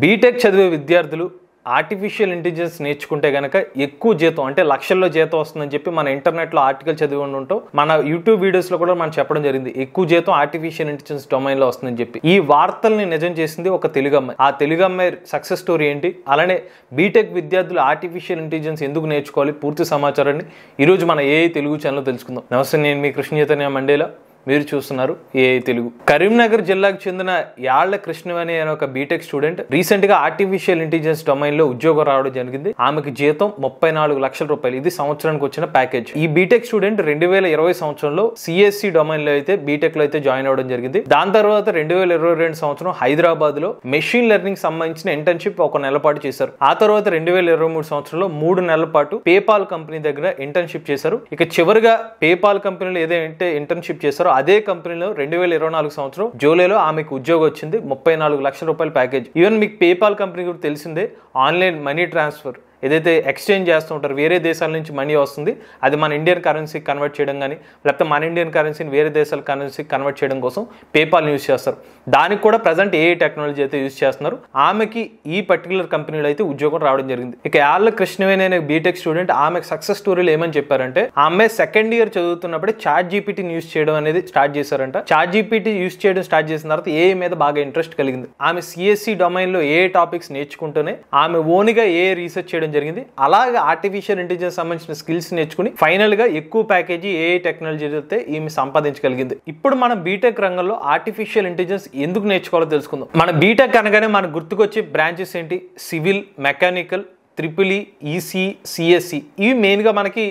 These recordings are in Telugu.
బీటెక్ చదివే విద్యార్థులు ఆర్టిఫిషియల్ ఇంటెలిజెన్స్ నేర్చుకుంటే గనక ఎక్కువ జీతం అంటే లక్షల్లో జీతం వస్తుందని చెప్పి మన ఇంటర్నెట్లో ఆర్టికల్ చదివి ఉండుంటూ మన యూట్యూబ్ వీడియోస్లో కూడా మనం చెప్పడం జరిగింది ఎక్కువ జీతం ఆర్టిఫిషియల్ ఇంటెలిజెన్స్ డొమైన్లో వస్తుందని చెప్పి ఈ వార్తల్ని నిజం చేసింది ఒక తెలుగు అమ్మాయి ఆ తెలుగు అమ్మాయి సక్సెస్ స్టోరీ ఏంటి అలానే బీటెక్ విద్యార్థులు ఆర్టిఫిషియల్ ఇంటెలిజెన్స్ ఎందుకు నేర్చుకోవాలి పూర్తి సమాచారాన్ని ఈరోజు మన ఏ తెలుగు ఛానల్ తెలుసుకుందాం నమస్తే నేను మీ కృష్ణ చైతన్య మండేలా మీరు చూస్తున్నారు ఏఐ తెలుగు కరీంనగర్ జిల్లాకు చెందిన యాళ్ల కృష్ణవేణి అనే ఒక బీటెక్ స్టూడెంట్ రీసెంట్ గా ఆర్టిఫిషియల్ ఇంటెలిజెన్స్ డొమైన్ లో ఉద్యోగం రావడం జరిగింది ఆమెకి జీతం ముప్పై నాలుగు లక్షల రూపాయలు ఇది సంవత్సరానికి వచ్చిన ప్యాకేజ్ ఈ బీటెక్ స్టూడెంట్ రెండు వేల ఇరవై సంవత్సరంలో సిఎస్సి e డొమైన్ లో అయితే బీటెక్ లో అయితే జాయిన్ అవ్వడం జరిగింది దాని తర్వాత రెండు వేల ఇరవై రెండు సంవత్సరం హైదరాబాద్ లో మెషిన్ లెర్నింగ్ సంబంధించిన ఇంటర్న్షిప్ ఒక నెల పాటు చేశారు ఆ తర్వాత రెండు వేల ఇరవై మూడు సంవత్సరంలో మూడు నెలల పాటు పేపాల్ కంపెనీ దగ్గర ఇంటర్న్షిప్ చేశారు ఇక చివరిగా పేపాల్ కంపెనీలో ఏదైతే ఇంటర్న్షిప్ చేశారు చేశారో అదే కంపెనీలో రెండు వేల ఇరవై నాలుగు సంవత్సరం జూలైలో ఆమెకు ఉద్యోగం వచ్చింది ముప్పై నాలుగు లక్షల రూపాయల ప్యాకేజ్ ఈవెన్ మీకు పేపాల్ కంపెనీ కూడా తెలిసిందే ఆన్లైన్ మనీ ట్రాన్స్ఫర్ ఏదైతే ఎక్స్చేంజ్ చేస్తూ ఉంటారు వేరే దేశాల నుంచి మనీ వస్తుంది అది మన ఇండియన్ కరెన్సీకి కన్వర్ట్ చేయడం కానీ లేకపోతే మన ఇండియన్ కరెన్సీని వేరే దేశాల కరెన్సీకి కన్వర్ట్ చేయడం కోసం పేపాల్ యూస్ చేస్తారు దానికి కూడా ప్రజెంట్ ఏ టెక్నాలజీ అయితే యూస్ చేస్తున్నారు ఆమెకి ఈ పర్టికులర్ కంపెనీలో అయితే ఉద్యోగం రావడం జరిగింది ఇక యాళ్ళ కృష్ణవేణి అనే బీటెక్ స్టూడెంట్ ఆమెకు సక్సెస్ స్టోరీలు ఏమని చెప్పారంటే ఆమె సెకండ్ ఇయర్ చదువుతున్నప్పుడే చాట్ జీపీటీని యూస్ చేయడం అనేది స్టార్ట్ చేశారంట చాట్ జీపీటీ యూస్ చేయడం స్టార్ట్ చేసిన తర్వాత ఏ మీద బాగా ఇంట్రెస్ట్ కలిగింది ఆమె సిఎస్సి డొమైన్లో ఏ టాపిక్స్ నేర్చుకుంటూనే ఆమె ఓన్గా ఏ రీసెర్చ్ చేయడం చేయడం జరిగింది అలాగే ఆర్టిఫిషియల్ ఇంటెలిజెన్స్ సంబంధించిన స్కిల్స్ నేర్చుకుని ఫైనల్గా ఎక్కువ ప్యాకేజీ ఏ అయితే ఈమె సంపాదించగలిగింది ఇప్పుడు మనం బీటెక్ రంగంలో ఆర్టిఫిషియల్ ఇంటెలిజెన్స్ ఎందుకు నేర్చుకోవాలో తెలుసుకుందాం మన బీటెక్ అనగానే మనకు గుర్తుకొచ్చే బ్రాంచెస్ ఏంటి civil mechanical triple EC CSC ఇవి మెయిన్గా మనకి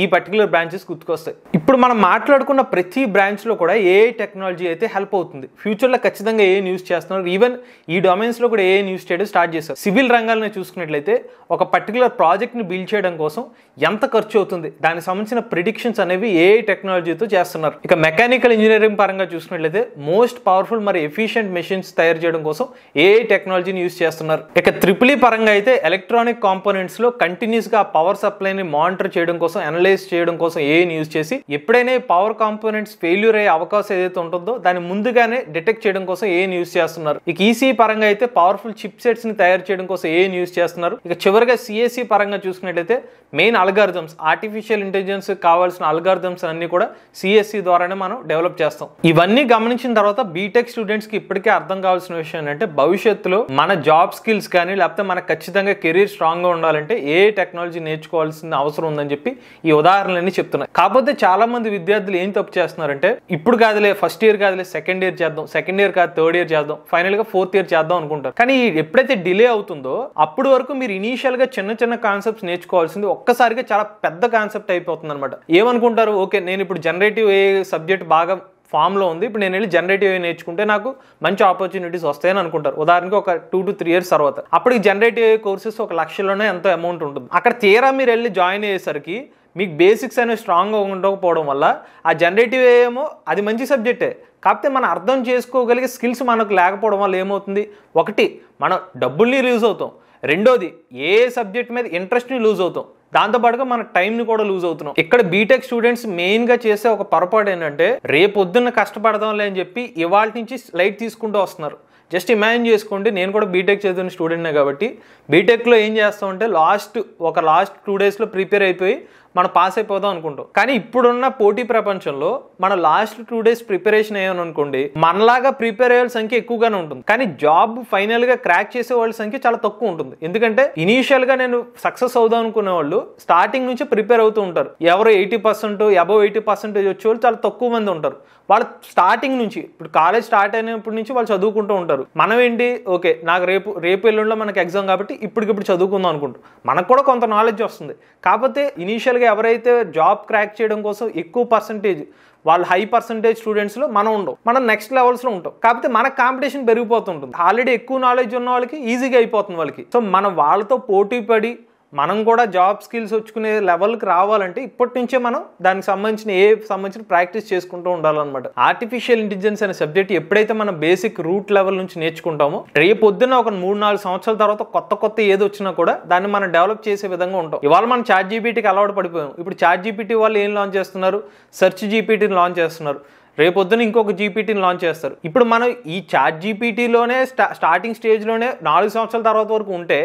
ఈ పర్టికులర్ బ్రాంచెస్ గుర్తుకొస్తాయి ఇప్పుడు మనం మాట్లాడుకున్న ప్రతి బ్రాంచ్లో కూడా ఏ టెక్నాలజీ అయితే హెల్ప్ అవుతుంది ఫ్యూచర్లో ఖచ్చితంగా ఏ న్యూస్ చేస్తున్నారు ఈవెన్ ఈ డొమైన్స్లో కూడా ఏ న్యూస్ చేయడం స్టార్ట్ చేస్తారు సివిల్ రంగాలను చూసుకున్నట్లయితే ఒక పర్టికులర్ ప్రాజెక్ట్ని బిల్డ్ చేయడం కోసం ఎంత ఖర్చు అవుతుంది దానికి సంబంధించిన ప్రిడిక్షన్స్ అనేవి ఏ టెక్నాలజీతో చేస్తున్నారు ఇక మెకానికల్ ఇంజనీరింగ్ పరంగా చూసుకున్నట్లయితే మోస్ట్ పవర్ఫుల్ మరి ఎఫిషియంట్ మెషిన్స్ తయారు చేయడం కోసం ఏ టెక్నాలజీని యూస్ చేస్తున్నారు ఇక త్రిపులీ e పరంగా అయితే ఎలక్ట్రానిక్ కాంపోనెంట్స్లో కంటిన్యూస్గా పవర్ సప్లైని మానిటర్ చేయడం కోసం అనలైజ్ అనలైజ్ చేయడం కోసం ఏఐని యూజ్ చేసి ఎప్పుడైనా పవర్ కాంపోనెంట్స్ ఫెయిల్యూర్ అయ్యే అవకాశం ఏదైతే ఉంటుందో దాన్ని ముందుగానే డిటెక్ట్ చేయడం కోసం ఏఐని యూజ్ చేస్తున్నారు ఇక ఈసీ e పరంగా అయితే పవర్ఫుల్ చిప్ సెట్స్ ని తయారు చేయడం కోసం ఏఐని యూజ్ చేస్తున్నారు ఇక చివరిగా సిఎస్ఈ పరంగా చూసుకున్నట్లయితే మెయిన్ అల్గారిథమ్స్ ఆర్టిఫిషియల్ ఇంటెలిజెన్స్ కావాల్సిన అల్గారిథమ్స్ అన్ని కూడా సిఎస్సి ద్వారానే మనం డెవలప్ చేస్తాం ఇవన్నీ గమనించిన తర్వాత బీటెక్ స్టూడెంట్స్ కి ఇప్పటికే అర్థం కావాల్సిన విషయం ఏంటంటే భవిష్యత్తులో మన జాబ్ స్కిల్స్ కానీ లేకపోతే మనకు ఖచ్చితంగా కెరీర్ స్ట్రాంగ్గా ఉండాలంటే ఏ టెక్నాలజీ నేర్చుకోవాల్సిన అవసరం ఉందని చెప్పి ఈ ఉదాహరణలన్నీ చెప్తున్నాయి కాకపోతే చాలా మంది విద్యార్థులు ఏం తప్పు చేస్తున్నారంటే ఇప్పుడు కాదులే ఫస్ట్ ఇయర్ కాదులే సెకండ్ ఇయర్ చేద్దాం సెకండ్ ఇయర్ కాదు థర్డ్ ఇయర్ చేద్దాం ఫైనల్ గా ఫోర్త్ ఇయర్ చేద్దాం అనుకుంటారు కానీ ఎప్పుడైతే డిలే అవుతుందో అప్పుడు వరకు మీరు ఇనీషియల్ గా చిన్న చిన్న కాన్సెప్ట్స్ నేర్చుకోవాల్సింది ఒక్కసారిగా చాలా పెద్ద కాన్సెప్ట్ అయిపోతుంది అనమాట ఏమనుకుంటారు ఓకే నేను ఇప్పుడు జనరేటివ్ ఏ సబ్జెక్ట్ బాగా ఫామ్లో ఉంది ఇప్పుడు నేను వెళ్ళి జనరేటివ్ ఏ నేర్చుకుంటే నాకు మంచి ఆపర్చునిటీస్ వస్తాయని అనుకుంటారు ఉదాహరణకి ఒక టూ టు త్రీ ఇయర్స్ తర్వాత అప్పటికి జనరేటివ్ కోర్సెస్ ఒక లక్షలోనే ఎంతో అమౌంట్ ఉంటుంది అక్కడ తీరా మీరు వెళ్ళి జాయిన్ అయ్యేసరికి మీకు బేసిక్స్ అనేవి స్ట్రాంగ్గా ఉండకపోవడం వల్ల ఆ జనరేటివ్ ఏమో అది మంచి సబ్జెక్టే కాకపోతే మనం అర్థం చేసుకోగలిగే స్కిల్స్ మనకు లేకపోవడం వల్ల ఏమవుతుంది ఒకటి మనం డబ్బుల్ని లూజ్ అవుతాం రెండోది ఏ సబ్జెక్ట్ మీద ఇంట్రెస్ట్ని లూజ్ అవుతాం దాంతోపాటుగా మన టైంని కూడా లూజ్ అవుతున్నాం ఇక్కడ బీటెక్ స్టూడెంట్స్ మెయిన్గా చేసే ఒక పొరపాటు ఏంటంటే రేపు పొద్దున్న కష్టపడదాంలే అని చెప్పి ఇవాళ నుంచి లైట్ తీసుకుంటూ వస్తున్నారు జస్ట్ ఇమాజిన్ చేసుకోండి నేను కూడా బీటెక్ చదివిన స్టూడెంట్నే కాబట్టి బీటెక్లో ఏం చేస్తామంటే లాస్ట్ ఒక లాస్ట్ టూ డేస్లో ప్రిపేర్ అయిపోయి మనం పాస్ అయిపోదాం అనుకుంటాం కానీ ఇప్పుడున్న పోటీ ప్రపంచంలో మన లాస్ట్ టూ డేస్ ప్రిపరేషన్ అయ్యాను అనుకోండి మనలాగా ప్రిపేర్ అయ్యే సంఖ్య ఎక్కువగానే ఉంటుంది కానీ జాబ్ ఫైనల్ గా క్రాక్ చేసే వాళ్ళ సంఖ్య చాలా తక్కువ ఉంటుంది ఎందుకంటే ఇనీషియల్ గా నేను సక్సెస్ అవుదాం అనుకునే వాళ్ళు స్టార్టింగ్ నుంచి ప్రిపేర్ అవుతూ ఉంటారు ఎవరు eighty percent above eighty percentage వచ్చే వాళ్ళు చాలా తక్కువ మంది ఉంటారు వాళ్ళు స్టార్టింగ్ నుంచి ఇప్పుడు కాలేజ్ స్టార్ట్ అయినప్పటి నుంచి వాళ్ళు చదువుకుంటూ ఉంటారు మనం ఏంటి ఓకే నాకు రేపు రేపు ఎల్లుండిలో మనకు ఎగ్జామ్ కాబట్టి ఇప్పటికిప్పుడు చదువుకుందాం అనుకుంటాం మనకు కూడా కొంత నాలెడ్జ్ వస్తుంది కాకపోతే ఇనీషియల్ రీసెంట్గా ఎవరైతే జాబ్ క్రాక్ చేయడం కోసం ఎక్కువ పర్సంటేజ్ వాళ్ళు హై పర్సంటేజ్ స్టూడెంట్స్లో మనం ఉండవు మనం నెక్స్ట్ లెవెల్స్లో ఉంటాం కాకపోతే మన కాంపిటీషన్ పెరిగిపోతుంటుంది ఆల్రెడీ ఎక్కువ నాలెడ్జ్ ఉన్న వాళ్ళకి ఈజీగా అయిపోతుంది వాళ్ళకి సో మనం వాళ్ళతో పోటీ పడి మనం కూడా జాబ్ స్కిల్స్ వచ్చుకునే లెవెల్కి రావాలంటే ఇప్పటి నుంచే మనం దానికి సంబంధించిన ఏ సంబంధించిన ప్రాక్టీస్ చేసుకుంటూ ఉండాలన్నమాట ఆర్టిఫిషియల్ ఇంటెలిజెన్స్ అనే సబ్జెక్ట్ ఎప్పుడైతే మనం బేసిక్ రూట్ లెవెల్ నుంచి నేర్చుకుంటామో రేపు పొద్దున్న ఒక మూడు నాలుగు సంవత్సరాల తర్వాత కొత్త కొత్త ఏది వచ్చినా కూడా దాన్ని మనం డెవలప్ చేసే విధంగా ఉంటాం ఇవాళ మనం చాట్ జీపీటీకి అలవాటు పడిపోయాం ఇప్పుడు చాట్ జీపీటీ వాళ్ళు ఏం లాంచ్ చేస్తున్నారు సెర్చ్ జీపీటీని లాంచ్ చేస్తున్నారు రేపొద్దున ఇంకొక జీపీటీని లాంచ్ చేస్తారు ఇప్పుడు మనం ఈ చాట్ జీపీటీలోనే స్టా స్టార్టింగ్ స్టేజ్లోనే నాలుగు సంవత్సరాల తర్వాత వరకు ఉంటే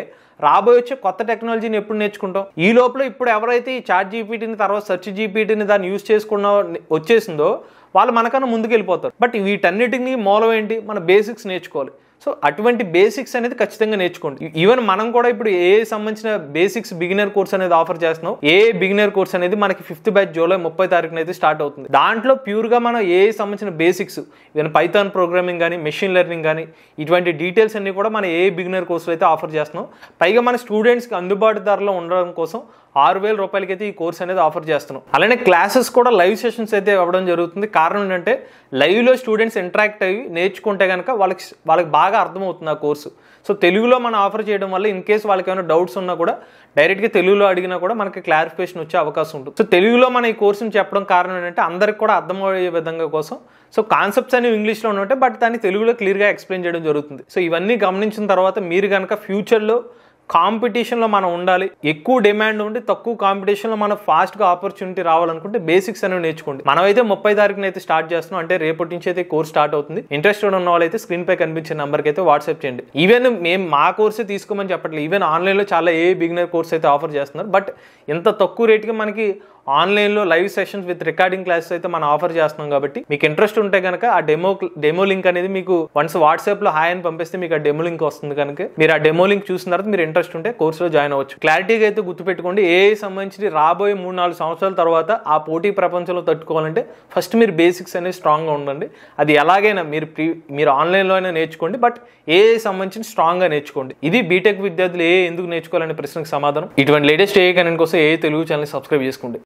రాబోయే వచ్చే కొత్త టెక్నాలజీని ఎప్పుడు నేర్చుకుంటాం ఈ లోపల ఇప్పుడు ఎవరైతే ఈ చాట్ జీపీటీని తర్వాత సెర్చ్ జీపీటీని దాన్ని యూజ్ చేసుకున్న వచ్చేసిందో వాళ్ళు మనకన్నా ముందుకు వెళ్ళిపోతారు బట్ వీటన్నిటిని మూలం ఏంటి మన బేసిక్స్ నేర్చుకోవాలి సో అటువంటి బేసిక్స్ అనేది ఖచ్చితంగా నేర్చుకోండి ఈవెన్ మనం కూడా ఇప్పుడు ఏ సంబంధించిన బేసిక్స్ బిగినర్ కోర్స్ అనేది ఆఫర్ చేస్తున్నాం ఏ బిగినర్ కోర్స్ అనేది మనకి ఫిఫ్త్ బ్యాచ్ జూలై ముప్పై తారీఖున అయితే స్టార్ట్ అవుతుంది దాంట్లో ప్యూర్గా మనం ఏ సంబంధించిన బేసిక్స్ ఈవెన్ పైథాన్ ప్రోగ్రామింగ్ కానీ మెషిన్ లెర్నింగ్ కానీ ఇటువంటి డీటెయిల్స్ అన్ని కూడా మనం ఏ బిగినర్ కోర్సులు అయితే ఆఫర్ చేస్తున్నాం పైగా మన స్టూడెంట్స్కి అందుబాటు ధరలో ఉండడం కోసం ఆరు వేల రూపాయలకైతే ఈ కోర్స్ అనేది ఆఫర్ చేస్తున్నాం అలానే క్లాసెస్ కూడా లైవ్ సెషన్స్ అయితే ఇవ్వడం జరుగుతుంది కారణం ఏంటంటే లైవ్లో స్టూడెంట్స్ ఇంటరాక్ట్ అయ్యి నేర్చుకుంటే కనుక వాళ్ళకి వాళ్ళకి బాగా బాగా అర్థమవుతుంది ఆ కోర్సు సో తెలుగులో మనం ఆఫర్ చేయడం వల్ల ఇన్ కేసు వాళ్ళకి ఏమైనా డౌట్స్ ఉన్నా కూడా డైరెక్ట్గా తెలుగులో అడిగినా కూడా మనకి క్లారిఫికేషన్ వచ్చే అవకాశం ఉంటుంది సో తెలుగులో మనం ఈ కోర్సును చెప్పడం కారణం ఏంటంటే అందరికి కూడా అర్థమయ్యే విధంగా కోసం సో కాన్సెప్ట్స్ అనేవి ఇంగ్లీష్లో ఉన్నట్టే బట్ దాన్ని తెలుగులో క్లియర్గా ఎక్స్ప్లెయిన్ చేయడం జరుగుతుంది సో ఇవన్నీ గమనించిన తర్వాత మీరు కనుక ఫ్యూచర్లో కాంపిటీషన్లో మనం ఉండాలి ఎక్కువ డిమాండ్ ఉండి తక్కువ కాంపిటీషన్లో మనం ఫాస్ట్గా ఆపర్చునిటీ రావాలనుకుంటే బేసిక్స్ అనేవి నేర్చుకోండి మనమైతే ముప్పై తారీఖున అయితే స్టార్ట్ చేస్తున్నాం అంటే రేపటి నుంచి అయితే కోర్స్ స్టార్ట్ అవుతుంది ఇంట్రెస్టెడ్ ఉన్న వాళ్ళైతే స్క్రీన్ పై కనిపించే నెంబర్కి అయితే వాట్సాప్ చేయండి ఈవెన్ మేము మా కోర్సే తీసుకోమని చెప్పట్లేదు ఈవెన్ ఆన్లైన్లో చాలా ఏ బిగినర్ కోర్స్ అయితే ఆఫర్ చేస్తున్నారు బట్ ఎంత తక్కువ రేట్కి మనకి ఆన్లైన్లో live sessions with recording classes అయితే మనం ఆఫర్ చేస్తున్నాం కాబట్టి మీకు ఇంట్రెస్ట్ ఉంటే కనుక ఆ డెమో డెమో లింక్ అనేది మీకు వన్స్ వాట్సాప్లో హాయ్ అని పంపిస్తే మీకు ఆ డెమో లింక్ వస్తుంది కనుక మీరు ఆ డెమో లింక్ చూసిన తర్వాత మీరు ఇంట్రెస్ట్ ఉంటే కోర్సులో జాయిన్ అవ్వచ్చు క్లారిటీగా అయితే గుర్తుపెట్టుకోండి ఏ సంబంధించి రాబోయే మూడు నాలుగు సంవత్సరాల తర్వాత ఆ పోటీ ప్రపంచంలో తట్టుకోవాలంటే ఫస్ట్ మీరు బేసిక్స్ అనేది స్ట్రాంగ్గా ఉండండి అది ఎలాగైనా మీరు ప్రీ మీరు ఆన్లైన్లో అయినా నేర్చుకోండి బట్ ఏ సంబంధించి స్ట్రాంగ్గా నేర్చుకోండి ఇది బీటెక్ విద్యార్థులు ఏ ఎందుకు నేర్చుకోవాలనే ప్రశ్నకు సమాధానం ఇటువంటి లేటెస్ట్ ఏ కనెంట్ కోసం ఏ తెలుగు ఛానల్ సబ్స్క్రైబ్ చేసుకోండి